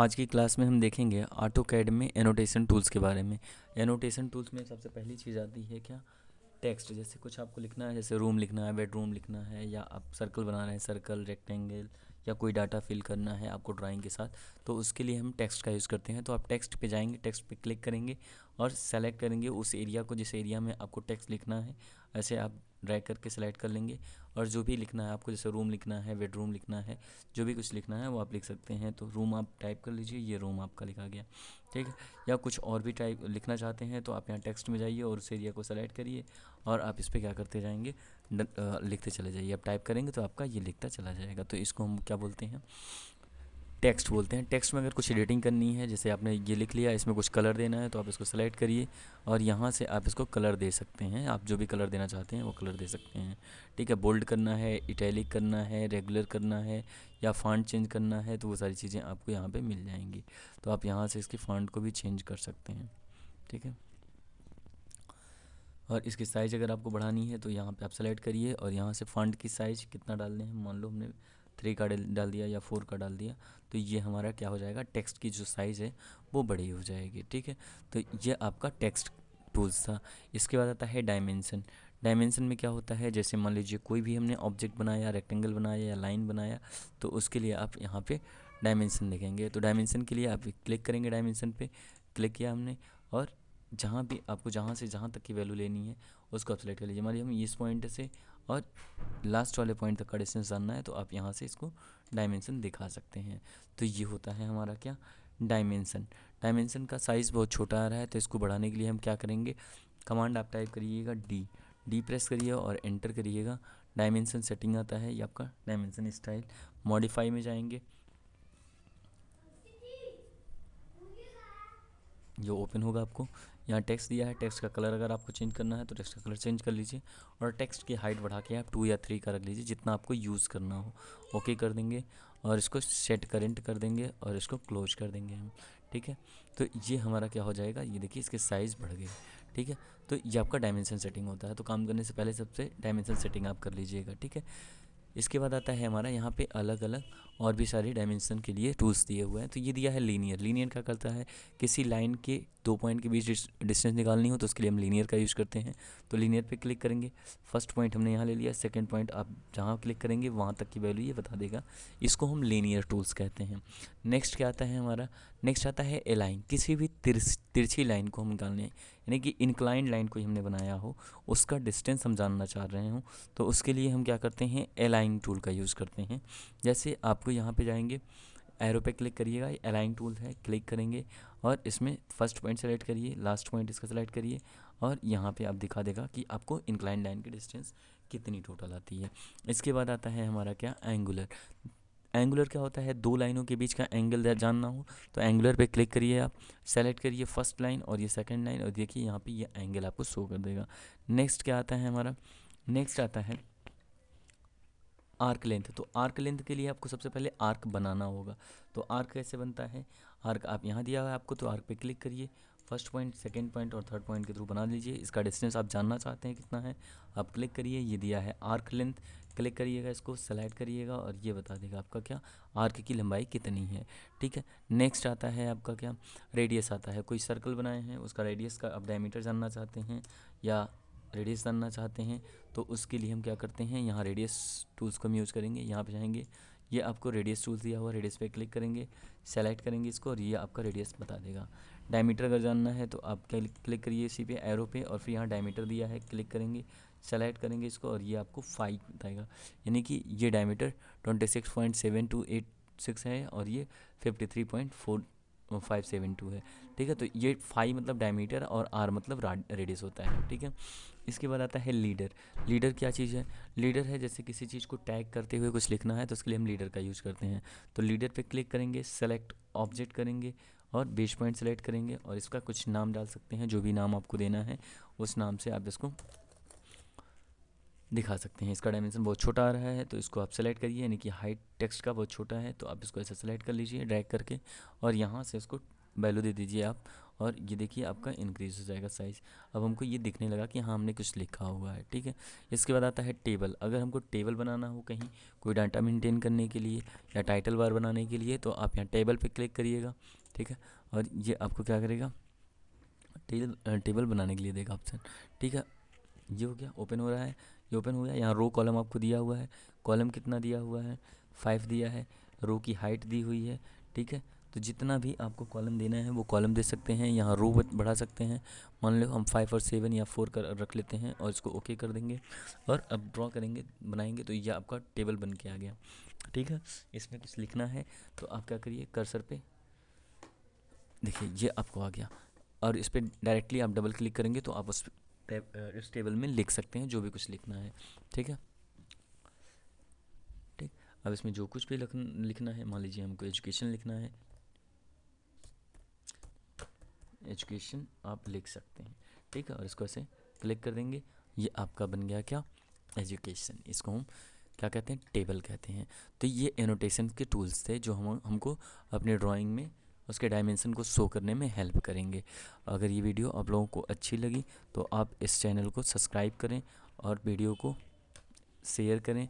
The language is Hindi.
आज की क्लास में हम देखेंगे ऑटो कैड में एनोटेशन टूल्स के बारे में एनोटेशन टूल्स में सबसे पहली चीज़ आती है क्या टेक्स्ट जैसे कुछ आपको लिखना है जैसे रूम लिखना है बेडरूम लिखना है या आप सर्कल बना रहे हैं सर्कल रेक्टेंगल या कोई डाटा फिल करना है आपको ड्राइंग के साथ तो उसके लिए हम टेक्स्ट का यूज़ करते हैं तो आप टेक्स्ट पे जाएंगे टेक्स्ट पे क्लिक करेंगे और सेलेक्ट करेंगे उस एरिया को जिस एरिया में आपको टेक्स्ट लिखना है ऐसे आप ड्रैग करके सेलेक्ट कर लेंगे और जो भी लिखना है आपको जैसे रूम लिखना है बेडरूम लिखना है जो भी कुछ लिखना है वो आप लिख सकते हैं तो रूम आप टाइप कर लीजिए ये रूम आपका लिखा गया ठीक है या कुछ और भी टाइप लिखना चाहते हैं तो आप यहाँ टेक्स्ट में जाइए और उस एरिया को सेलेक्ट करिए और आप इस पर क्या करते जाएंगे लिखते चले जाइए आप टाइप करेंगे तो आपका ये लिखता चला जाएगा तो इसको हम क्या बोलते हैं टेक्स्ट बोलते हैं टेक्स्ट में अगर कुछ एडिटिंग करनी है जैसे आपने ये लिख लिया इसमें कुछ कलर देना है तो आप इसको सेलेक्ट करिए और यहाँ से आप इसको कलर दे सकते हैं आप जो भी कलर देना चाहते हैं वो कलर दे सकते हैं ठीक है बोल्ड करना है इटैलिक करना है रेगुलर करना है या फ़ॉन्ट चेंज करना है तो वो सारी चीज़ें आपको यहाँ पर मिल जाएंगी तो आप यहाँ से इसके फ़ॉन्ट को भी चेंज कर सकते हैं ठीक है और इसकी साइज़ अगर आपको बढ़ानी है तो यहाँ पर आप सेलेक्ट करिए और यहाँ से फ़ॉन्ट की साइज़ कितना डालने हैं मान लो हमने थ्री का डाल दिया या फोर का डाल दिया तो ये हमारा क्या हो जाएगा टेक्स्ट की जो साइज़ है वो बड़ी हो जाएगी ठीक है तो ये आपका टेक्स्ट टूल्स था इसके बाद आता है डायमेंसन डायमेंसन में क्या होता है जैसे मान लीजिए कोई भी हमने ऑब्जेक्ट बनाया रेक्टेंगल बनाया या लाइन बनाया तो उसके लिए आप यहाँ पे डायमेंसन देखेंगे तो डायमेंसन के लिए आप क्लिक करेंगे डायमेंसन पे क्लिक किया हमने और जहाँ भी आपको जहाँ से जहाँ तक की वैल्यू लेनी है उसको आप सेलेक्ट कर लीजिए मान लीजिए हमें इस पॉइंट से और लास्ट वाले पॉइंट तक का डिस्टेंस जानना है तो आप यहाँ से इसको डायमेंसन दिखा सकते हैं तो ये होता है हमारा क्या डायमेंसन डायमेंसन का साइज़ बहुत छोटा आ रहा है तो इसको बढ़ाने के लिए हम क्या करेंगे कमांड आप टाइप करिएगा डी डी प्रेस करिए और एंटर करिएगा डायमेंसन सेटिंग आता है ये आपका डायमेंसन स्टाइल मॉडिफाई में जाएंगे ये ओपन होगा आपको यहाँ टेक्स्ट दिया है टेक्स्ट का कलर अगर आपको चेंज करना है तो टेक्स्ट का कलर चेंज कर लीजिए और टेक्स्ट की हाइट बढ़ा के आप टू या थ्री का रख लीजिए जितना आपको यूज़ करना हो ओके कर देंगे और इसको सेट करेंट कर देंगे और इसको क्लोज कर देंगे हम ठीक है तो ये हमारा क्या हो जाएगा ये देखिए इसके साइज़ बढ़ गए ठीक है तो ये आपका डायमेंशन सेटिंग होता है तो काम करने से पहले सबसे डायमेंशन सेटिंग आप कर लीजिएगा ठीक है इसके बाद आता है हमारा यहाँ पे अलग अलग और भी सारे डायमेंशन के लिए टूल्स दिए हुए हैं तो ये दिया है लीनियर लीनियर क्या करता है किसी लाइन के दो पॉइंट के बीच डिस्टेंस निकालनी हो तो उसके लिए हम लीनियर का यूज़ करते हैं तो लीनियर पे क्लिक करेंगे फर्स्ट पॉइंट हमने यहाँ ले लिया सेकेंड पॉइंट आप जहाँ क्लिक करेंगे वहाँ तक की वैल्यू ये बता देगा इसको हम लीनियर टूल्स कहते हैं नेक्स्ट क्या आता है हमारा नेक्स्ट आता है ए लाइन किसी भी तिर तिरछी लाइन को हम निकालने यानी कि इंक्लाइंड लाइन को हमने बनाया हो उसका डिस्टेंस हम जानना चाह रहे हो तो उसके लिए हम क्या करते हैं ए लाइन टूल का यूज़ करते हैं जैसे आपको यहाँ पर जाएंगे एरो पे क्लिक करिएगा अलाइन टूल है क्लिक करेंगे और इसमें फर्स्ट पॉइंट सेलेक्ट करिए लास्ट पॉइंट इसका सेलेक्ट करिए और यहाँ पे आप दिखा देगा कि आपको इंक्लाइन लाइन की डिस्टेंस कितनी टोटल आती है इसके बाद आता है हमारा क्या एंगुलर एंगुलर क्या होता है दो लाइनों के बीच का एंगल जानना हो तो एंगुलर पे क्लिक करिए आप सेलेक्ट करिए फर्स्ट लाइन और ये सेकंड लाइन और देखिए यहाँ पे ये एंगल आपको शो कर देगा नेक्स्ट क्या आता है हमारा नेक्स्ट आता है आर्क लेंथ तो आर्क लेंथ के लिए आपको सबसे पहले आर्क बनाना होगा तो आर्क कैसे बनता है आर्क आप यहाँ दिया हुआ है आपको तो आर्क पर क्लिक करिए फर्स्ट पॉइंट सेकेंड पॉइंट और थर्ड पॉइंट के थ्रू बना लीजिए इसका डिस्टेंस आप जानना चाहते हैं कितना है आप क्लिक करिए ये दिया है आर्क लेंथ क्लिक करिएगा इसको सेलेक्ट करिएगा और ये बता देगा आपका क्या आर्क की लंबाई कितनी है ठीक है नेक्स्ट आता है आपका क्या रेडियस आता है कोई सर्कल बनाए हैं उसका रेडियस का आप डायमीटर जानना चाहते हैं या रेडियस जानना चाहते हैं तो उसके लिए हम क्या करते हैं यहाँ रेडियस टूल्स को हम यूज़ करेंगे यहाँ पर जाएंगे ये आपको रेडियस टूल दिया हुआ रेडियस पे क्लिक करेंगे सेलेक्ट करेंगे इसको और ये आपका रेडियस बता देगा डायमीटर अगर जानना है तो आप क्लिक करिए इसी पे एरो पे और फिर यहाँ डायमीटर दिया है क्लिक करेंगे सेलेक्ट करेंगे इसको और ये आपको फाइव बताएगा यानी कि ये diameter twenty six point seven two eight six है और ये fifty three point four five seven two है ठीक है तो ये फाइव मतलब डायमीटर और आर मतलब रेडियस होता है ठीक है इसके बाद आता है लीडर लीडर क्या चीज़ है लीडर है जैसे किसी चीज़ को टैग करते हुए कुछ लिखना है तो उसके लिए हम लीडर का यूज़ करते हैं तो लीडर पे क्लिक करेंगे सेलेक्ट ऑब्जेक्ट करेंगे और बेस पॉइंट सेलेक्ट करेंगे और इसका कुछ नाम डाल सकते हैं जो भी नाम आपको देना है उस नाम से आप इसको दिखा सकते हैं इसका डायमेंशन बहुत छोटा आ रहा है तो इसको आप सेलेक्ट करिए यानी कि हाइट टेक्स्ट का बहुत छोटा है तो आप इसको ऐसे सेलेक्ट कर लीजिए ड्रैग करके और यहाँ से इसको वैल्यू दे दीजिए आप और ये देखिए आपका इंक्रीज़ हो जाएगा साइज़ अब हमको ये दिखने लगा कि हाँ हमने कुछ लिखा हुआ है ठीक है इसके बाद आता है टेबल अगर हमको टेबल बनाना हो कहीं कोई डाटा मेंटेन करने के लिए या टाइटल बार बनाने के लिए तो आप यहाँ टेबल पर क्लिक करिएगा ठीक है और ये आपको क्या करेगा टेबल टेबल बनाने के लिए देगा ऑप्शन ठीक है ये हो गया ओपन हो रहा है ये ओपन हो गया यहाँ रो कॉलम आपको दिया हुआ है कॉलम कितना दिया हुआ है फाइव दिया है रो की हाइट दी हुई है ठीक है तो जितना भी आपको कॉलम देना है वो कॉलम दे सकते हैं यहाँ रो बढ़ा सकते हैं मान लो हम फाइव और सेवन या फोर कर रख लेते हैं और इसको ओके कर देंगे और अब ड्रॉ करेंगे बनाएंगे तो ये आपका टेबल बन के आ गया ठीक है इसमें कुछ लिखना है तो आप क्या करिए कर्सर पे देखिए ये आपको आ गया और इस पर डायरेक्टली आप डबल क्लिक करेंगे तो आप उस इस टेबल में लिख सकते हैं जो भी कुछ लिखना है ठीक है ठीक अब इसमें जो कुछ भी लिखना है मान लीजिए हमको एजुकेशन लिखना है एजुकेशन आप लिख सकते हैं ठीक है और इसको ऐसे क्लिक कर देंगे ये आपका बन गया क्या एजुकेशन इसको हम क्या कहते हैं टेबल कहते हैं तो ये एनोटेशन के टूल्स थे जो हम हमको अपने ड्राइंग में उसके डायमेंसन को शो करने में हेल्प करेंगे अगर ये वीडियो आप लोगों को अच्छी लगी तो आप इस चैनल को सब्सक्राइब करें और वीडियो को शेयर करें